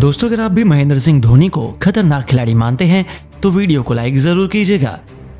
दोस्तों अगर आप भी महेंद्र सिंह धोनी को खतरनाक खिलाड़ी मानते हैं तो वीडियो को लाइक जरूर कीजिएगा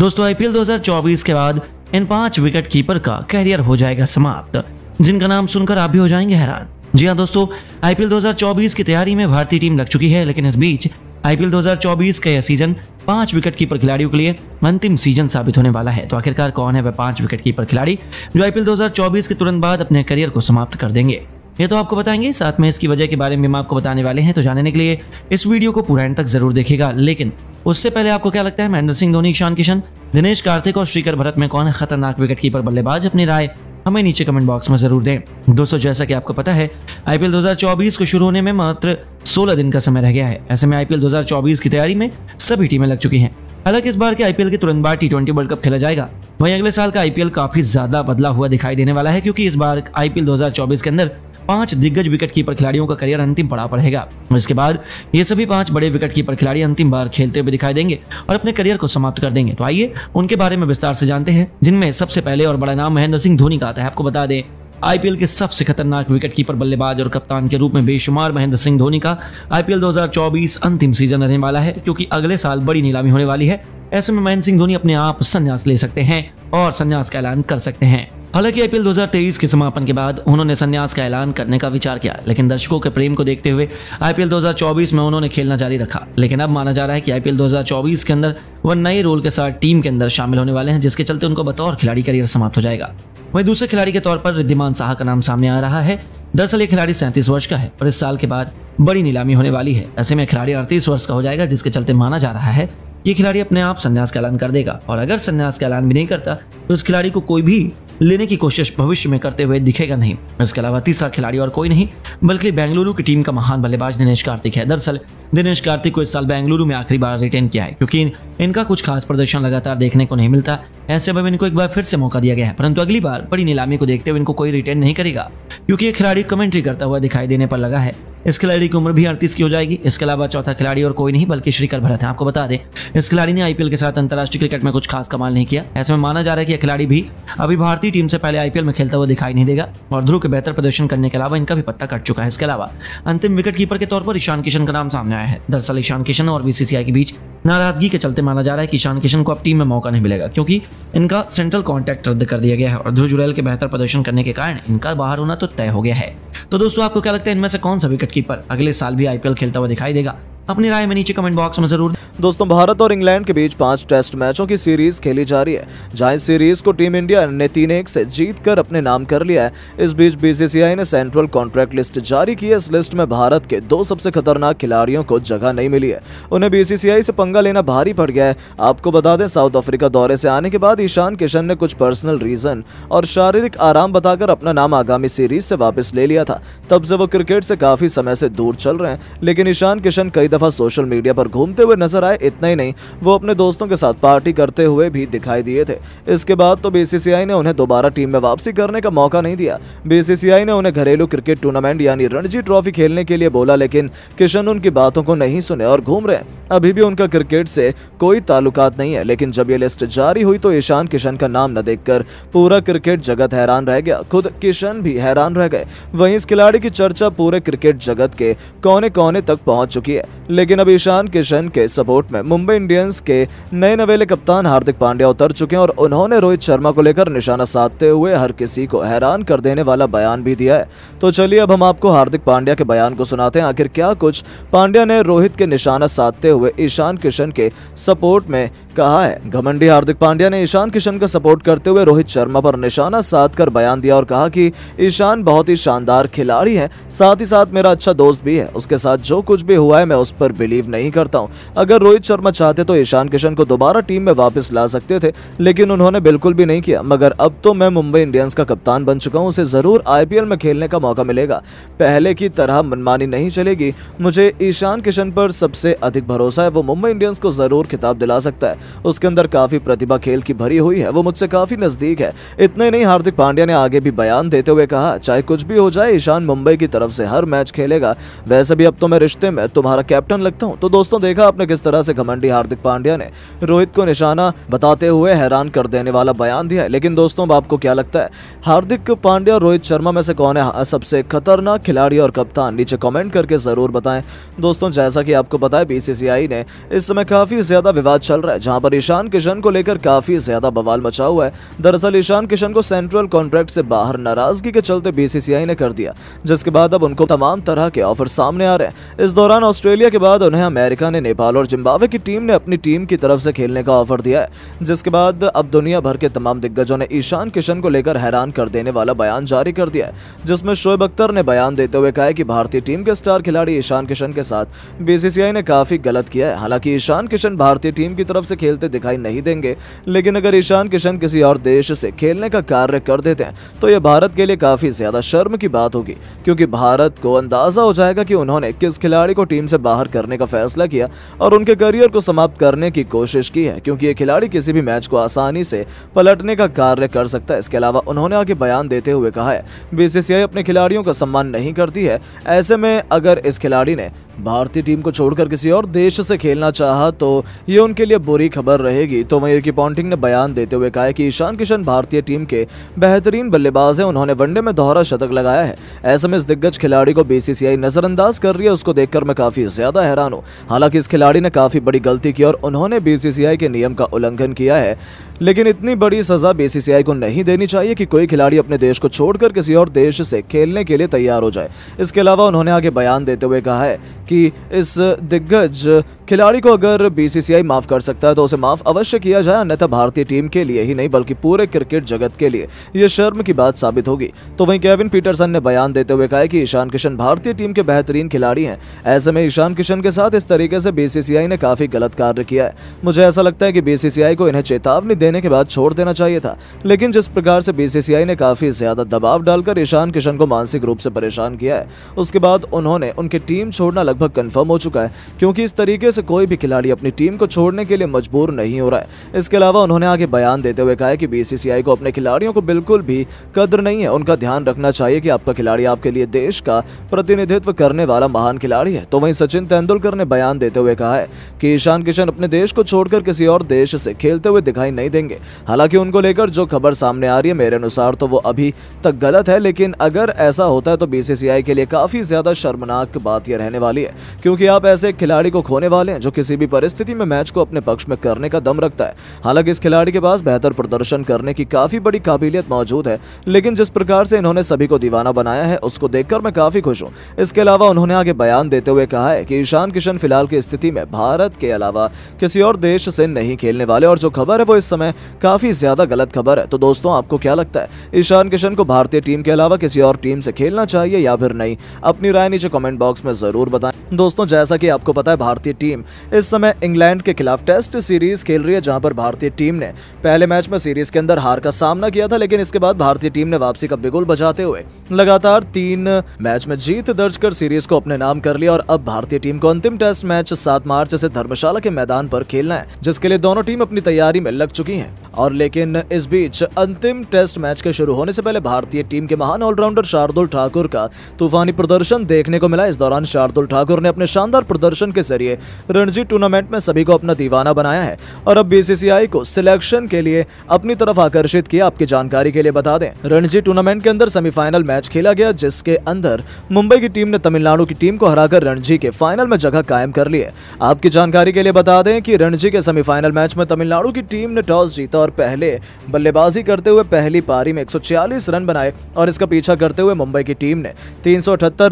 दोस्तों आईपीएल 2024 के बाद इन पांच विकेट कीपर का कैरियर हो जाएगा समाप्त जिनका नाम सुनकर आप भी हो जाएंगे हैरान जी हाँ दोस्तों आईपीएल 2024 की तैयारी में भारतीय टीम लग चुकी है लेकिन इस बीच आईपीएल 2024 का यह सीजन पांच विकेट कीपर खिलाड़ियों के लिए अंतिम सीजन साबित होने वाला है तो आखिरकार कौन है वह पांच विकेट कीपर खिलाड़ी जो आईपीएल 2024 के तुरंत बाद अपने करियर को समाप्त कर देंगे ये तो आपको बताएंगे साथ में इसकी वजह के बारे में हम आपको बताने वाले हैं तो जानने के लिए इस वीडियो को पूरा एंड तक जरूर देखेगा लेकिन उससे पहले आपको क्या लगता है महेंद्र सिंह धोनी ईशान किशन दिनेश कार्तिक और श्रीकर भरत में कौन खतरनाक विकेट कीपर बल्लेबाज अपनी राय हमें नीचे कमेंट बॉक्स में जरूर दें दोस्तों जैसा कि आपको पता है आईपीएल 2024 को शुरू होने में मात्र 16 दिन का समय रह गया है ऐसे में आईपीएल 2024 की तैयारी में सभी टीमें लग चुकी हैं हालांकि इस बार के आईपीएल के तुरंत बाद टी ट्वेंटी वर्ल्ड कप खेला जाएगा वहीं अगले साल का आईपीएल काफी ज्यादा बदला हुआ दिखाई देने वाला है क्योंकि इस बार आईपीएल दो के अंदर पांच दिग्गज विकेट कीपर खिलाड़ियों का करियर अंतिम पड़ाव पर रहेगा इसके बाद ये सभी पांच बड़े विकेट कीपर खिलाड़ी अंतिम बार खेलते हुए दिखाई देंगे और अपने करियर को समाप्त कर देंगे तो आइए उनके बारे में विस्तार से जानते हैं जिनमें सबसे पहले और बड़ा नाम महेंद्र सिंह धोनी का आता है आपको बता दें आईपीएल के सबसे खतरनाक विकेट कीपर बल्लेबाज और कप्तान के रूप में बेशुमार महेंद्र सिंह धोनी का आईपीएल 2024 अंतिम सीजन रहने वाला है क्योंकि अगले साल बड़ी नीलामी होने वाली है ऐसे में महेंद्र सिंह धोनी अपने आप संन्यास ले सकते हैं और संन्यास का ऐलान कर सकते हैं हालांकि आईपीएल 2023 के समापन के बाद उन्होंने संन्यास का ऐलान करने का विचार किया लेकिन दर्शकों के प्रेम को देखते हुए आईपीएल 2024 में उन्होंने खेलना जारी रखा लेकिन अब माना जा रहा है कि आईपीएल 2024 के अंदर वह नए रोल के साथ टीम के अंदर शामिल होने वाले हैं जिसके चलते उनको बतौर खिलाड़ी करियर समाप्त हो जाएगा वही दूसरे खिलाड़ी के तौर पर रिद्धिमान शाह का नाम सामने आ रहा है दरअसल ये खिलाड़ी सैंतीस वर्ष का है और इस साल के बाद बड़ी नीलामी होने वाली है ऐसे में खिलाड़ी अड़तीस वर्ष का हो जाएगा जिसके चलते माना जा रहा है ये खिलाड़ी अपने आप संन्यास का ऐलान कर देगा और अगर संन्यास का ऐलान भी नहीं करता तो इस खिलाड़ी को कोई भी लेने की कोशिश भविष्य में करते हुए दिखेगा नहीं इसके अलावा तीसरा खिलाड़ी और कोई नहीं बल्कि बेंगलुरु की टीम का महान बल्लेबाज दिनेश कार्तिक है दरअसल दिनेश कार्तिक को इस साल बेंगलुरु में आखिरी बार रिटेन किया है क्योंकि इनका कुछ खास प्रदर्शन लगातार देखने को नहीं मिलता ऐसे में इनको एक बार फिर से मौका दिया गया है परंतु अगली बार बड़ी नीलामी को देखते हुए इनको कोई रिटेन नहीं करेगा क्योंकि ये खिलाड़ी कमेंट्री करता हुआ दिखाई देने पर लगा है इस खिलाड़ी की उम्र भी अड़तीस की हो जाएगी इसके अलावा चौथा खिलाड़ी और कोई नहीं बल्कि श्रीकर भरत है आपको बता दें इस खिलाड़ी ने आईपीएल के साथ अंतर्राष्ट्रीय क्रिकेट में कुछ खास कमाल नहीं किया ऐसे में माना जा रहा है कि यह खिलाड़ी भी अभी भारतीय टीम से पहले आईपीएल में खेलता हुआ दिखाई नहीं देगा और ध्रुव के बेहतर प्रदर्शन करने के अलावा इनका भी पत्ता कट चुका है इसके अलावा अंतिम विकेट कीपर के तौर पर ईशान किशन का नाम सामने आया है दरअसल ईशान किशन और बीसीसीआई के बीच नाराजगी के चलते माना जा रहा है कि ईशान किशन को अब टीम में मौका नहीं मिलेगा क्योंकि इनका सेंट्रल कॉन्ट्रैक्ट रद्द कर दिया गया है और ध्रुव जुरेल के बेहतर प्रदर्शन करने के कारण इनका बाहर होना तो तय हो गया है तो दोस्तों आपको क्या लगता है इनमें से कौन सा विकेट कीपर अगले साल भी आईपीएल खेलता हुआ दिखाई देगा अपनी राय में नीचे कमेंट बॉक्स में जरूर दोस्तों भारत और इंग्लैंड के बीच पांच टेस्ट मैचों की सीरीज खेली जा रही है जहां इस सीरीज को टीम इंडिया ने तीन एक से जीत कर अपने नाम कर लिया है इस बीच बीसीसीआई ने सेंट्रल कॉन्ट्रैक्ट लिस्ट जारी की है इस लिस्ट में भारत के दो सबसे खतरनाक खिलाड़ियों को जगह नहीं मिली है उन्हें बीसीसीआई से पंगा लेना भारी पड़ गया है आपको बता दें साउथ अफ्रीका दौरे से आने के बाद ईशान किशन ने कुछ पर्सनल रीजन और शारीरिक आराम बताकर अपना नाम आगामी सीरीज से वापस ले लिया था तब से वो क्रिकेट से काफी समय से दूर चल रहे हैं लेकिन ईशान किशन कई दफा सोशल मीडिया पर घूमते हुए नजर आए इतना ही नहीं वो अपने दोस्तों के साथ पार्टी करते हुए भी दिखाई दिए थे इसके बाद तो बीसीसीआई ने उन्हें दोबारा टीम में वापसी करने का मौका नहीं दिया बीसीसीआई ने उन्हें घरेलू क्रिकेट टूर्नामेंट यानी रणजी ट्रॉफी खेलने के लिए बोला लेकिन किशन उनकी बातों को नहीं सुने और घूम रहे अभी भी उनका क्रिकेट से कोई ताल्लुकात नहीं है लेकिन जब ये लिस्ट जारी हुई तो ईशान किशन का नाम न देखकर पूरा क्रिकेट जगत हैरान रह गया खुद किशन भी हैरान रह गए वहीं इस खिलाड़ी की चर्चा पूरे क्रिकेट जगत के कोने कोने तक पहुंच चुकी है लेकिन अब ईशान किशन के सपोर्ट विस्फोट में मुंबई इंडियंस के नए नवेले कप्तान हार्दिक पांड्या उतर चुके हैं और उन्होंने रोहित शर्मा को लेकर निशाना साधते हुए हर किसी को हैरान कर देने वाला बयान भी दिया है तो चलिए अब हम आपको हार्दिक पांड्या के बयान को सुनाते हैं आखिर क्या कुछ पांड्या ने रोहित के निशाना साधते हुए ईशान किशन के सपोर्ट में कहा है घमंडी हार्दिक पांड्या ने ईशान किशन का सपोर्ट करते हुए रोहित शर्मा पर निशाना साध कर बयान दिया और कहा कि ईशान बहुत ही शानदार खिलाड़ी है साथ ही साथ मेरा अच्छा दोस्त भी है उसके साथ जो कुछ भी हुआ है मैं उस पर बिलीव नहीं करता हूँ अगर रोहित शर्मा चाहते तो ईशान किशन को दोबारा टीम में वापस ला सकते थे लेकिन उन्होंने बिल्कुल भी नहीं किया मगर अब तो मैं मुंबई इंडियंस का कप्तान बन चुका हूँ उसे जरूर आईपीएल में खेलने का मौका मिलेगा पहले की तरह मनमानी नहीं चलेगी मुझे ईशान किशन पर सबसे अधिक भरोसा है वो मुंबई इंडियंस को जरूर खिताब दिला सकता है उसके अंदर काफी प्रतिभा खेल की भरी हुई है वो मुझसे काफी नजदीक है इतने नहीं हार्दिक पांड्या ने आगे भी बयान देते हुए कहा चाहे कुछ भी हो जाए ईशान मुंबई की तरफ से हर मैच खेलेगा वैसे भी अब तो मैं रिश्ते में तुम्हारा कैप्टन लगता हूँ तो दोस्तों देखा आपने किस तरह तरह से घमंडी हार्दिक पांड्या ने रोहित को निशाना बताते हुए हैरान कर देने वाला बयान दिया लेकिन दोस्तों आपको क्या लगता है हार्दिक पांड्या रोहित शर्मा में से कौन है सबसे खतरनाक खिलाड़ी और कप्तान नीचे कॉमेंट करके जरूर बताए दोस्तों जैसा की आपको बताए बीसीसीआई ने इस समय काफी ज्यादा विवाद चल रहा है जहाँ पर ईशान किशन को लेकर काफी ज्यादा बवाल मचा हुआ है दरअसल ईशान किशन को सेंट्रल कॉन्ट्रैक्ट से बाहर नाराजगी के चलते बीसीसीआई ने कर दिया जिसके बाद अब उनको तमाम तरह के ऑफर सामने आ रहे हैं इस दौरान ऑस्ट्रेलिया के बाद उन्हें अमेरिका ने नेपाल और जिम्बाब जिम्बावे की टीम ने अपनी टीम की तरफ से खेलने का ऑफर दिया है जिसके बाद अब दुनिया भर के तमाम दिग्गजों ने ईशान किशन को लेकर हैरान कर देने वाला बयान जारी कर दिया है जिसमें शोएब अख्तर ने बयान देते हुए कहा कि भारतीय टीम के स्टार खिलाड़ी ईशान किशन के साथ बीसीसीआई ने काफी गलत किया है हालांकि ईशान किशन भारतीय टीम की तरफ से खेलते दिखाई नहीं देंगे लेकिन अगर ईशान किशन किसी और देश से खेलने का कार्य कर देते हैं तो यह भारत के लिए काफी ज्यादा शर्म की बात होगी क्योंकि भारत को अंदाजा हो जाएगा कि उन्होंने किस खिलाड़ी को टीम से बाहर करने का फैसला किया और उनके उसके करियर को समाप्त करने की कोशिश की है क्योंकि ये खिलाड़ी किसी भी मैच को आसानी से पलटने का कार्य कर सकता है इसके अलावा उन्होंने आगे बयान देते हुए कहा है बीसीसीआई अपने खिलाड़ियों का सम्मान नहीं करती है ऐसे में अगर इस खिलाड़ी ने भारतीय टीम को छोड़कर किसी और देश से खेलना चाहा तो ये उनके लिए बुरी खबर रहेगी तो वहीं की पॉन्टिंग ने बयान देते हुए कहा कि ईशान किशन भारतीय टीम के बेहतरीन बल्लेबाज हैं उन्होंने वनडे में दोहरा शतक लगाया है ऐसे में इस दिग्गज खिलाड़ी को बीसीसीआई नजरअंदाज कर रही है उसको देखकर मैं काफी ज्यादा हैरान हूँ हालांकि इस खिलाड़ी ने काफी बड़ी गलती की और उन्होंने बीसीसीआई के नियम का उल्लंघन किया है लेकिन इतनी बड़ी सजा बीसीसीआई को नहीं देनी चाहिए कि कोई खिलाड़ी अपने देश को छोड़कर किसी और देश से खेलने के लिए तैयार हो जाए इसके अलावा उन्होंने आगे बयान देते हुए कहा है कि इस दिग्गज खिलाड़ी को अगर बीसीसीआई माफ कर सकता है तो उसे माफ अवश्य किया जाए अन्यथा भारतीय टीम के लिए ही नहीं बल्कि पूरे क्रिकेट जगत के लिए यह शर्म की बात साबित होगी तो वहीं केविन पीटरसन ने बयान देते हुए कहा कि ईशान किशन भारतीय टीम के बेहतरीन खिलाड़ी हैं ऐसे में ईशान किशन के साथ इस तरीके से बीसीसीआई ने काफी गलत कार्य किया है मुझे ऐसा लगता है की बीसीसीआई को इन्हें चेतावनी देने के बाद छोड़ देना चाहिए था लेकिन जिस प्रकार से बीसीसीआई ने काफी ज्यादा दबाव डालकर ईशान किशन को मानसिक रूप से परेशान किया है उसके बाद उन्होंने उनकी टीम छोड़ना लगभग कन्फर्म हो चुका है क्योंकि इस तरीके से कोई भी खिलाड़ी अपनी टीम को छोड़ने के लिए मजबूर नहीं हो रहा है इसके अलावा उन्होंने आगे बयान देते हुए कहा कि बीसीसीआई को अपने खिलाड़ियों को बिल्कुल भी कदर नहीं है उनका ध्यान रखना चाहिए कि आपका खिलाड़ी आपके लिए देश का प्रतिनिधित्व करने वाला महान खिलाड़ी है तो वहीं सचिन तेंदुलकर ने बयान देते हुए कहा है कि ईशान किशन अपने देश को छोड़कर किसी और देश से खेलते हुए दिखाई नहीं देंगे हालांकि उनको लेकर जो खबर सामने आ रही है मेरे अनुसार तो वो अभी तक गलत है लेकिन अगर ऐसा होता है तो बीसीसीआई के लिए काफी ज्यादा शर्मनाक बात यह रहने वाली है क्योंकि आप ऐसे खिलाड़ी को खोने वाले वाले हैं जो किसी भी परिस्थिति में मैच को अपने पक्ष में करने का दम रखता है हालांकि इस खिलाड़ी के पास बेहतर प्रदर्शन करने की काफी बड़ी काबिलियत मौजूद है लेकिन जिस प्रकार से इन्होंने सभी को दीवाना बनाया है उसको देखकर मैं काफी खुश हूँ इसके अलावा उन्होंने आगे बयान देते हुए कहा है की ईशान किशन फिलहाल की स्थिति में भारत के अलावा किसी और देश से नहीं खेलने वाले और जो खबर है वो इस समय काफी ज्यादा गलत खबर है तो दोस्तों आपको क्या लगता है ईशान किशन को भारतीय टीम के अलावा किसी और टीम से खेलना चाहिए या फिर नहीं अपनी राय नीचे कमेंट बॉक्स में जरूर बताएं दोस्तों जैसा कि आपको पता है भारतीय टीम इस समय इंग्लैंड के खिलाफ टेस्ट सीरीज खेल रही है जहां पर भारतीय टीम ने पहले मैच में सीरीज के अंदर हार का सामना किया था लेकिन इसके बाद भारतीय टीम ने वापसी का बिगुल बजाते हुए लगातार तीन मैच में जीत दर्ज कर सीरीज को अपने नाम कर लिया और अब भारतीय टीम को अंतिम टेस्ट मैच सात मार्च से धर्मशाला के मैदान पर खेलना है जिसके लिए दोनों टीम अपनी तैयारी में लग चुकी है और लेकिन इस बीच अंतिम टेस्ट मैच के शुरू होने से पहले भारतीय टीम के महान ऑलराउंडर शार्दुल ठाकुर का तूफानी प्रदर्शन देखने को मिला इस दौरान शार्दुल ठाकुर ठाकुर ने अपने शानदार प्रदर्शन के जरिए रणजी टूर्नामेंट में सभी को अपना दीवाना बनाया है और अब बीसीसीआई को सिलेक्शन के लिए अपनी तरफ आकर्षित किया आपकी जानकारी के लिए बता दें रणजी टूर्नामेंट के अंदर सेमीफाइनल मैच खेला गया जिसके अंदर मुंबई की टीम ने तमिलनाडु की टीम को हराकर रणजी के फाइनल में जगह कायम कर ली है आपकी जानकारी के लिए बता दें कि रणजी के सेमीफाइनल मैच में तमिलनाडु की टीम ने टॉस जीता और पहले बल्लेबाजी करते हुए पहली पारी में एक रन बनाए और इसका पीछा करते हुए मुंबई की टीम ने तीन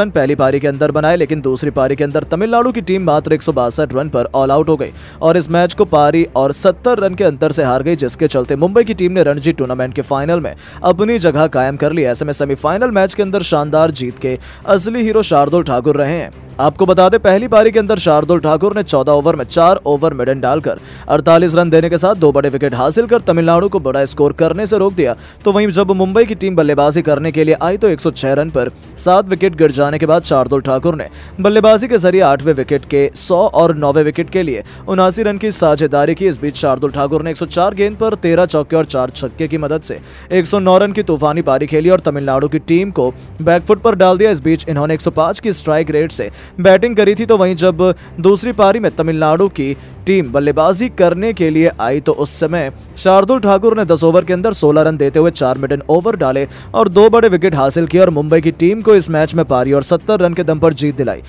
रन पहली पारी के अंदर बनाए लेकिन दूसरी पारी पारी के अंदर तमिलनाडु की टीम मात्र एक रन पर ऑल आउट हो गई और इस मैच को पारी और सत्तर रन के अंतर से हार गई जिसके चलते मुंबई की टीम ने रणजी टूर्नामेंट के फाइनल में अपनी जगह कायम कर ली ऐसे में सेमीफाइनल मैच के अंदर शानदार जीत के असली हीरो शार्दुल ठाकुर रहे हैं आपको बता दें पहली पारी के अंदर शार्दुल ठाकुर ने चौदह ओवर में चार ओवर में डालकर अड़तालीस रन देने के साथ दो बड़े विकेट हासिल कर तमिलनाडु को बड़ा स्कोर करने से रोक दिया तो वहीं जब मुंबई की टीम बल्लेबाजी करने के लिए आई तो 106 रन पर सात विकेट गिर जाने के बाद शार्दुल ठाकुर ने बल्लेबाजी के जरिए आठवें विकेट के सौ और नौवे विकेट के लिए उनासी रन की साझेदारी की इस बीच शार्दुल ठाकुर ने एक गेंद पर तेरह चौके और चार छक्के की मदद से एक रन की तूफानी पारी खेली और तमिलनाडु की टीम को बैकफुट पर डाल दिया इस बीच इन्होंने 105 की स्ट्राइक रेट से बैटिंग करी थी तो वहीं जब दूसरी पारी में तमिलनाडु की टीम बल्लेबाजी करने के लिए आई तो उस समय शार्दुल ठाकुर ने 10 ओवर के अंदर 16 रन देते हुए चार मिडन ओवर डाले और दो बड़े विकेट हासिल किए और मुंबई की टीम को इस मैच में पारी और सत्तर रन के दम पर जीत दिलाई